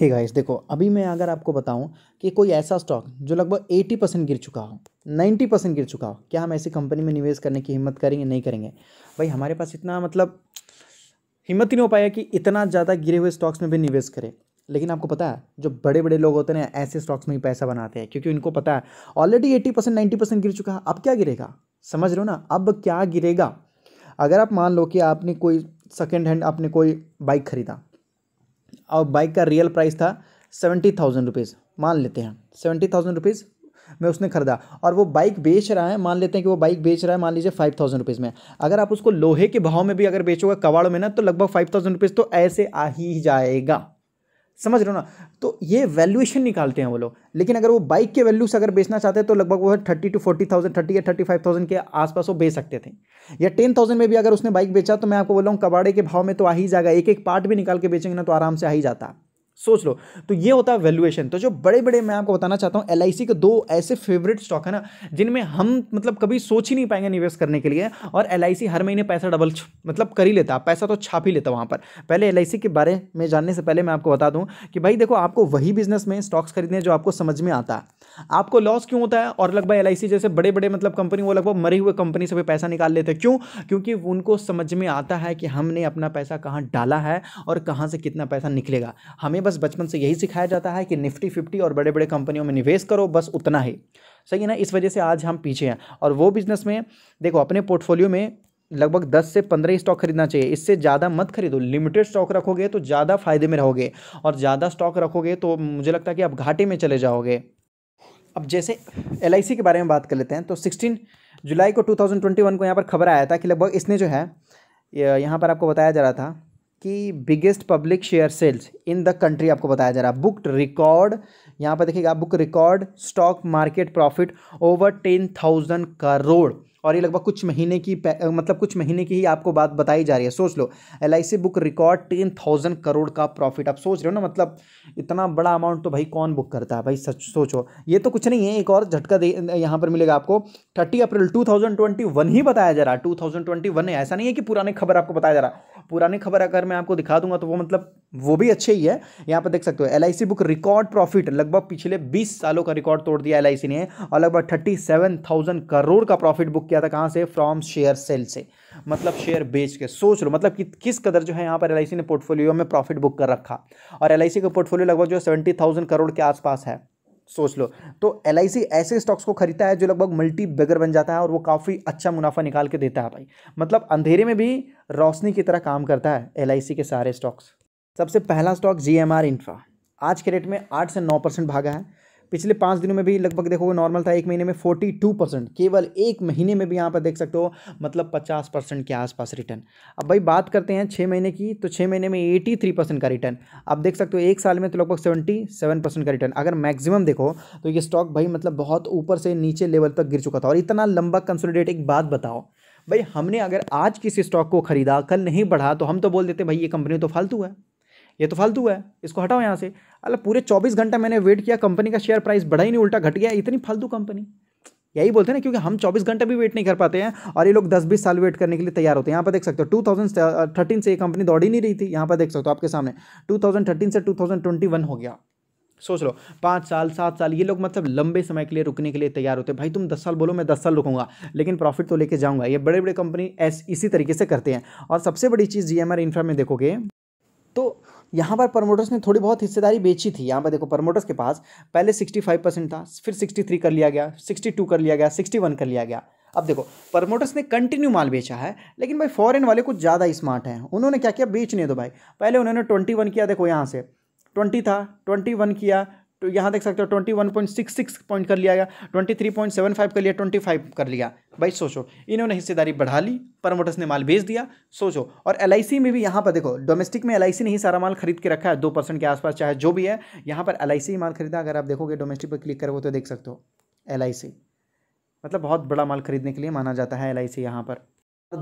hey guys देखो अभी मैं अगर आपको बताऊं कि कोई ऐसा स्टॉक जो लगभग 80 परसेंट गिर चुका हो 90 परसेंट गिर चुका हो क्या हम ऐसी कंपनी में निवेश करने की हिम्मत करेंगे नहीं करेंगे भाई हमारे पास इतना मतलब हिम्मत ही नहीं हो पाया कि इतना ज़्यादा गिरे हुए स्टॉक्स में भी निवेश करें लेकिन आपको पता है जो बड़े बड़े लोग होते हैं ऐसे स्टॉक्स में ही पैसा बनाते हैं क्योंकि उनको पता है already eighty percent ninety percent गिर चुका है अब क्या गिरेगा समझ रहे हो ना अब क्या गिरेगा अगर आप मान लो कि आपने कोई सेकेंड हैंड आपने कोई बाइक खरीदा और बाइक का रियल प्राइस था सेवेंटी थाउजेंड रुपीज़ मान लेते हैं सेवेंटी थाउजेंड रुपीज़ में उसने ख़रीदा और वो बाइक बेच रहा है मान लेते हैं कि वो बाइक बेच रहा है मान लीजिए फाइव थाउजेंड रुपीज़ में अगर आप उसको लोहे के भाव में भी अगर बेचोगे कवाड़ों में ना तो लगभग फाइव थाउजेंड रुपीज़ तो ऐसे आ ही जाएगा समझ रहे हो ना तो ये वैल्यूएशन निकालते हैं वो लोग लेकिन अगर वो बाइक के वैल्यू से अगर बेचना चाहते हैं तो लगभग वो thirty to forty thousand thirty या थर्टी फाइव थाउजेंड के आसपास वो बेच सकते थे या टेन थाउजेंड में भी अगर उसने बाइक बेचा तो मैं आपको बोल रहा हूँ कबाड़े के भाव में तो आ ही जाएगा एक एक पार्ट भी निकाल के बेचेंगे ना तो आराम से आ ही जाता सोच लो तो ये होता है वैल्यूएशन तो जो बड़े बड़े मैं आपको बताना चाहता हूँ एल के दो ऐसे फेवरेट स्टॉक है ना जिनमें हम मतलब कभी सोच ही नहीं पाएंगे निवेश करने के लिए और एल हर महीने पैसा डबल मतलब कर ही लेता पैसा तो छाप ही लेता वहाँ पर पहले एल के बारे में जानने से पहले मैं आपको बता दूँ कि भाई देखो आपको वही बिजनेस में स्टॉक्स खरीदने जो आपको समझ में आता है आपको लॉस क्यों होता है और लगभग एल जैसे बड़े बड़े मतलब कंपनी वो लगभग मरे हुए कंपनी से भी पैसा निकाल लेते हैं क्यों क्योंकि उनको समझ में आता है कि हमने अपना पैसा कहाँ डाला है और कहाँ से कितना पैसा निकलेगा हमें बस बचपन से यही सिखाया जाता है कि निफ्टी फिफ्टी और बड़े बड़े कंपनियों में निवेश करो बस उतना ही सही है ना इस वजह से आज हम पीछे हैं और वो बिजनेस में देखो अपने पोर्टफोलियो में लगभग 10 से 15 स्टॉक खरीदना चाहिए इससे ज़्यादा मत खरीदो लिमिटेड स्टॉक रखोगे तो ज़्यादा फायदे में रहोगे और ज़्यादा स्टॉक रखोगे तो मुझे लगता है कि आप घाटे में चले जाओगे अब जैसे एल के बारे में बात कर लेते हैं तो सिक्सटीन जुलाई को 2021 को यहाँ पर खबर आया था कि लगभग इसने जो है यहाँ पर आपको बताया जा रहा था की biggest public share sales in the country आपको बताया जा रहा है बुक रिकॉर्ड यहाँ पर देखिएगा book record stock market profit over ten thousand crore और ये लगभग कुछ महीने की मतलब कुछ महीने की ही आपको बात बताई जा रही है सोच लो L book record ten thousand crore का प्रॉफिट आप सोच रहे हो ना मतलब इतना बड़ा अमाउंट तो भाई कौन बुक करता है भाई सच सोचो ये तो कुछ नहीं है एक और झटका दे यहाँ पर मिलेगा आपको थर्टी अप्रैल टू ही बताया जा रहा है टू है ऐसा नहीं है कि पुराने खबर आपको बताया जा रहा है पुरानी खबर अगर मैं आपको दिखा दूंगा तो वो मतलब वो भी अच्छे ही है यहाँ पर देख सकते हो एल बुक रिकॉर्ड प्रॉफिट लगभग पिछले 20 सालों का रिकॉर्ड तोड़ दिया एल ने और लगभग 37,000 करोड़ का प्रॉफिट बुक किया था कहाँ से फ्रॉम शेयर सेल से मतलब शेयर बेच के सोच लो मतलब कि किस कदर जो है यहाँ पर एल ने पोर्टफोलियो में प्रॉफिट बुक कर रखा और एल का पोर्टफोलियो लगभग जो सेवेंटी करोड़ के आसपास है सोच लो तो एल ऐसे स्टॉक्स को खरीदता है जो लगभग मल्टी बेगर बन जाता है और वो काफ़ी अच्छा मुनाफा निकाल के देता है भाई मतलब अंधेरे में भी रोशनी की तरह काम करता है एल के सारे स्टॉक्स सबसे पहला स्टॉक जी एम इंफ्रा आज के रेट में आठ से नौ परसेंट भागा है पिछले पाँच दिनों में भी लगभग देखो नॉर्मल था एक महीने में फोर्टी टू परसेंट केवल एक महीने में भी यहाँ पर देख सकते हो मतलब पचास परसेंट के आसपास रिटर्न अब भाई बात करते हैं छः महीने की तो छः महीने में एटी थ्री परसेंट का रिटर्न अब देख सकते हो एक साल में तो लगभग सेवेंटी सेवन परसेंट का रिटर्न अगर मैक्सिमम देखो तो ये स्टॉक भाई मतलब बहुत ऊपर से नीचे लेवल तक गिर चुका था और इतना लंबा कंसोलिडेट एक बात बताओ भाई हमने अगर आज किसी स्टॉक को खरीदा कल नहीं बढ़ा तो हम तो बोल देते भाई ये कंपनी तो फालतू है ये तो फालतू है इसको हटाओ यहाँ से अलग पूरे चौबीस घंटा मैंने वेट किया कंपनी का शेयर प्राइस बढ़ा ही नहीं उल्टा घट गया इतनी फालतू कंपनी यही बोलते हैं ना क्योंकि हम 24 घंटे भी वेट नहीं कर पाते हैं और ये लोग 10-20 साल वेट करने के लिए तैयार होते हैं यहाँ पर देख सकते हो 2013 से ये कंपनी दौड़ ही नहीं रही थी यहाँ पर देख सकते हो आपके सामने 2013 से 2021 हो गया सोच लो पाँच साल सात साल ये लोग मतलब लंबे समय के लिए रुकने के लिए तैयार होते हैं भाई तुम दस साल बोलो मैं दस साल रुकूंगा लेकिन प्रॉफिट तो लेके जाऊंगा ये बड़े बड़े कंपनी इसी तरीके से करते हैं और सबसे बड़ी चीज़ जी एम इंफ्रा में देखोगे तो यहाँ पर प्रमोटर्स ने थोड़ी बहुत हिस्सेदारी बेची थी यहाँ पर देखो प्रमोटर्स के पास पहले 65 परसेंट था फिर 63 कर लिया गया 62 कर लिया गया 61 कर लिया गया अब देखो प्रमोटर्स ने कंटिन्यू माल बेचा है लेकिन भाई फॉरेन वाले कुछ ज़्यादा स्मार्ट हैं उन्होंने क्या किया बेचने दो भाई पहले उन्होंने ट्वेंटी किया देखो यहाँ से ट्वेंटी था ट्वेंटी किया तो यहाँ देख सकते हो twenty one point six six point कर लिया गया twenty three point seven five कर लिया ट्वेंटी फाइव कर लिया भाई सोचो इन्होंने हिस्सेदारी बढ़ा ली परमोटर्स ने माल बेच दिया सोचो और एल में भी यहाँ पर देखो डोमेस्टिक में एल ने ही सारा माल खरीद के रखा है दो परसेंट के आसपास चाहे जो भी है यहाँ पर एल ही माल खरीदा अगर आप देखोगे डोमेस्टिक पर क्लिक करोगे तो देख सकते हो एल मतलब बहुत बड़ा माल खरीदने के लिए माना जाता है एल आई यहाँ पर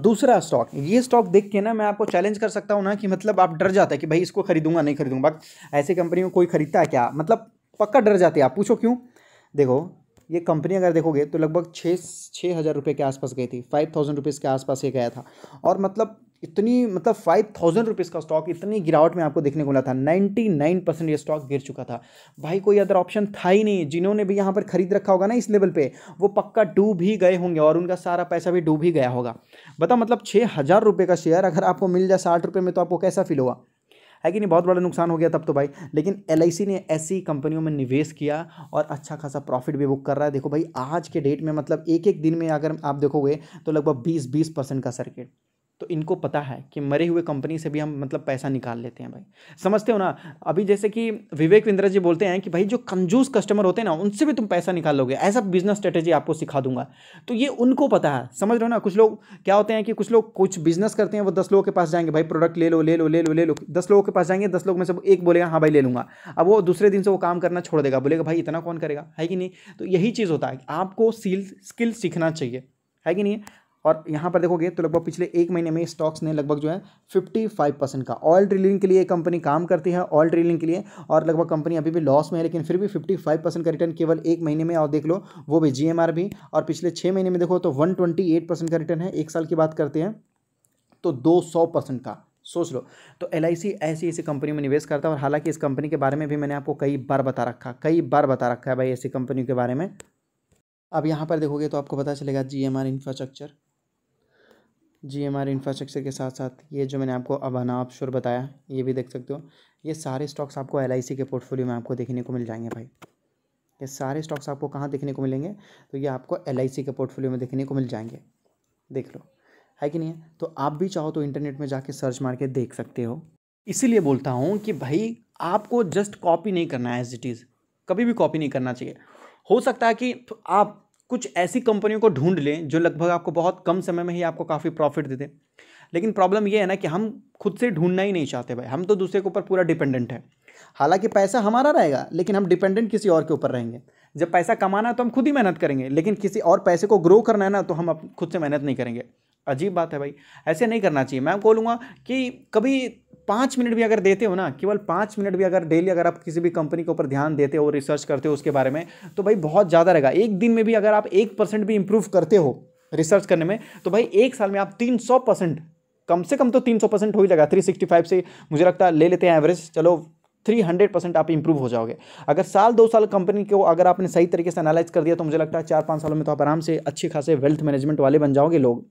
दूसरा स्टॉक ये स्टॉक देख के ना मैं आपको चैलेंज कर सकता हूँ ना कि मतलब आप डर जाता है कि भाई इसको खरीदूंगा नहीं खरीदूंगा ऐसी कंपनी में कोई खरीदता है क्या मतलब पक्का डर जाते आप पूछो क्यों देखो ये कंपनी अगर देखोगे तो लगभग छः छः हज़ार रुपये के आसपास गई थी फाइव थाउजेंड रुपीज़ के आसपास ये गया था और मतलब इतनी मतलब फाइव थाउजेंड रुपीज़ का स्टॉक इतनी गिरावट में आपको देखने को मिला था नाइन्टी नाइन परसेंट ये स्टॉक गिर चुका था भाई कोई अदर ऑप्शन था ही नहीं जिन्होंने भी यहाँ पर खरीद रखा होगा ना इस लेवल पे वो पक्का डूब ही गए होंगे और उनका सारा पैसा भी डूब ही गया होगा बता मतलब छः हज़ार रुपये का शेयर अगर आपको मिल जाए साठ रुपये में तो आपको कैसा फील होगा है कि नहीं बहुत बड़ा नुकसान हो गया तब तो भाई लेकिन एल ने ऐसी कंपनियों में निवेश किया और अच्छा खासा प्रॉफिट भी बुक कर रहा है देखो भाई आज के डेट में मतलब एक एक दिन में अगर आप देखोगे तो लगभग बीस बीस परसेंट का सर्किट तो इनको पता है कि मरे हुए कंपनी से भी हम मतलब पैसा निकाल लेते हैं भाई समझते हो ना अभी जैसे कि विवेक विंद्रा जी बोलते हैं कि भाई जो कंजूस कस्टमर होते हैं ना उनसे भी तुम पैसा निकाल लोगे ऐसा बिजनेस स्ट्रेटेजी आपको सिखा दूंगा तो ये उनको पता है समझ रहे हो ना कुछ लोग क्या होते हैं कि कुछ लोग कुछ बिजनेस करते हैं वो दस लोगों के पास जाएंगे भाई प्रोडक्ट ले लो ले लो ले लो ले लो दस लोगों के पास जाएंगे दस लोग में से एक बोलेगा हाँ भाई ले लूँगा अब वो दूसरे दिन से वो काम करना छोड़ देगा बोलेगा भाई इतना कौन करेगा है कि नहीं तो यही चीज़ होता है आपको सील स्किल सीखना चाहिए है कि नहीं और यहाँ पर देखोगे तो लगभग पिछले एक महीने में स्टॉक्स ने लगभग जो है 55 परसेंट का ऑयल ड्रिलिंग के लिए कंपनी काम करती है ऑयल ड्रिलिंग के लिए और लगभग कंपनी अभी भी लॉस में है लेकिन फिर भी 55 परसेंट का रिटर्न केवल एक महीने में और देख लो वो भी जी भी और पिछले छः महीने में देखो तो वन का रिटर्न है एक साल की बात करते हैं तो दो परसेंट का सोच लो तो एल ऐसी ऐसी कंपनी में निवेश करता है और हालांकि इस कंपनी के बारे में भी मैंने आपको कई बार बता रखा कई बार बता रखा है भाई ऐसी कंपनी के बारे में अब यहाँ पर देखोगे तो आपको पता चलेगा जी एम आर इंफ्रास्ट्रक्चर जी हमारे इंफ्रास्ट्रक्चर के साथ साथ ये जो मैंने आपको अबाना ऑफशोर बताया ये भी देख सकते हो ये सारे स्टॉक्स आपको एल के पोर्टफोलियो में आपको देखने को मिल जाएंगे भाई ये सारे स्टॉक्स आपको कहाँ देखने को मिलेंगे तो ये आपको एल के पोर्टफोलियो में देखने को मिल जाएंगे देख लो है कि नहीं है तो आप भी चाहो तो इंटरनेट में जाके सर्च मार के देख सकते हो इसीलिए बोलता हूँ कि भाई आपको जस्ट कॉपी नहीं करना है एज इट इज़ कभी भी कॉपी नहीं करना चाहिए हो सकता है कि तो आप कुछ ऐसी कंपनियों को ढूंढ लें जो लगभग आपको बहुत कम समय में ही आपको काफ़ी प्रॉफिट दे दें लेकिन प्रॉब्लम ये है ना कि हम खुद से ढूंढना ही नहीं चाहते भाई हम तो दूसरे के ऊपर पूरा डिपेंडेंट है हालांकि पैसा हमारा रहेगा लेकिन हम डिपेंडेंट किसी और के ऊपर रहेंगे जब पैसा कमाना है तो हम खुद ही मेहनत करेंगे लेकिन किसी और पैसे को ग्रो करना है ना तो हम खुद से मेहनत नहीं करेंगे अजीब बात है भाई ऐसे नहीं करना चाहिए मैं बोलूँगा कि कभी पाँच मिनट भी अगर देते हो ना केवल पाँच मिनट भी अगर डेली अगर आप किसी भी कंपनी के ऊपर ध्यान देते हो रिसर्च करते हो उसके बारे में तो भाई बहुत ज़्यादा रहेगा एक दिन में भी अगर आप एक परसेंट भी इम्प्रूव करते हो रिसर्च करने में तो भाई एक साल में आप तीन सौ परसेंट कम से कम तो तीन सौ परसेंट हो ही जाएगा थ्री सिक्सटी फाइव से मुझे लगता है ले लेते हैं एवरेज चलो थ्री हंड्रेड परसेंट आप इंप्रूव हो जाओगे अगर साल दो साल कंपनी को अगर आपने सही तरीके से एनालाइज कर दिया तो मुझे लगता है चार पाँच सालों में तो आप आराम से अच्छे खासे वेल्थ मैनेजमेंट वाले बन जाओगे लोग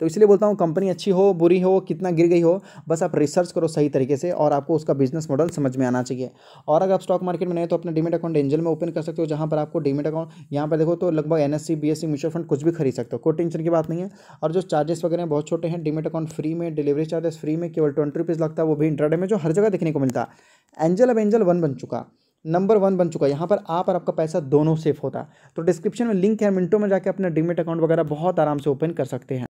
तो इसलिए बोलता हूँ कंपनी अच्छी हो बुरी हो कितना गिर गई हो बस आप रिसर्च करो सही तरीके से और आपको उसका बिजनेस मॉडल समझ में आना चाहिए और अगर आप स्टॉक मार्केट में नहीं तो अपने डीमेट अकाउंट एंजल में ओपन कर सकते हो जहाँ पर आपको डीमेट अकाउंट यहाँ पर देखो तो लगभग एन एस म्यूचुअल फंड कुछ भी खरीद सकते हो कोई टेंशन की बात नहीं है और जो चार्जेस वगैरह बहुत छोटे हैं डीमेट अकाउंट फ्री में डिलीवरी चार्जेस फ्री में केवल ट्वेंटी रुपीज़ लगता है वो भी इंटरडे में जो हर जगह देखने को मिलता है एंजल अब एंजल वन बन चुका नंबर वन बन चुका है यहाँ पर आप और आपका पैसा दोनों सेफ होता तो डिस्क्रिप्शन में लिंक है मिनटों में जाकर अपना डीमेट अकाउंट वगैरह बहुत आराम से ओपन कर सकते हैं